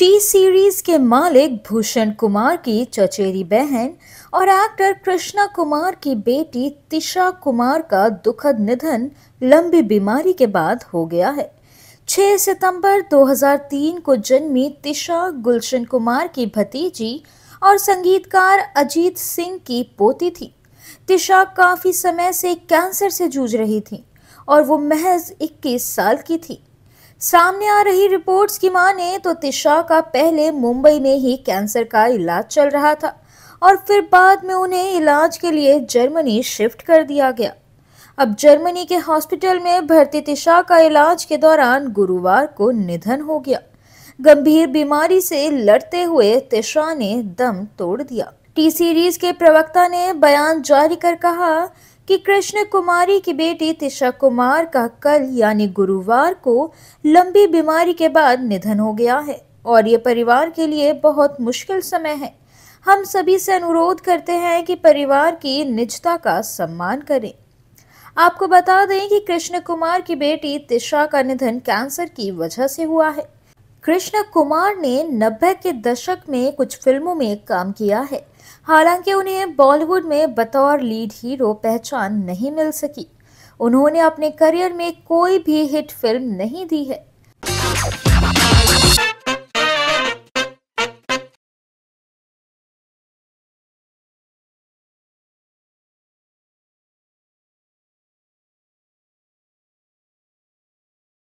T series के मालिक भूषण कुमार की चचेरी बहन और एक्टर कृष्णा कुमार की बेटी तिशा कुमार का दुखद निधन लंबी बीमारी के बाद हो गया है 6 सितंबर 2003 को जन्मी तिशा गुलशन कुमार की भतीजी और संगीतकार अजीत सिंह की पोती थी तिशा काफ़ी समय से कैंसर से जूझ रही थी और वो महज 21 साल की थी सामने आ रही रिपोर्ट्स की माने तो तिशा का पहले मुंबई में ही कैंसर का इलाज चल रहा था और फिर बाद में उन्हें इलाज के लिए जर्मनी शिफ्ट कर दिया गया अब जर्मनी के हॉस्पिटल में भर्ती तिशा का इलाज के दौरान गुरुवार को निधन हो गया गंभीर बीमारी से लड़ते हुए तिशा ने दम तोड़ दिया टी सीरीज के प्रवक्ता ने बयान जारी कर कहा कि कृष्ण कुमारी की बेटी तिशा कुमार का कल यानी गुरुवार को लंबी बीमारी के बाद निधन हो गया है और ये परिवार के लिए बहुत मुश्किल समय है हम सभी से अनुरोध करते हैं कि परिवार की निजता का सम्मान करें आपको बता दें कि कृष्ण कुमार की बेटी तिशा का निधन कैंसर की वजह से हुआ है कृष्ण कुमार ने नब्बे के दशक में कुछ फिल्मों में काम किया है हालांकि उन्हें बॉलीवुड में बतौर लीड हीरो पहचान नहीं मिल सकी उन्होंने अपने करियर में कोई भी हिट फिल्म नहीं दी है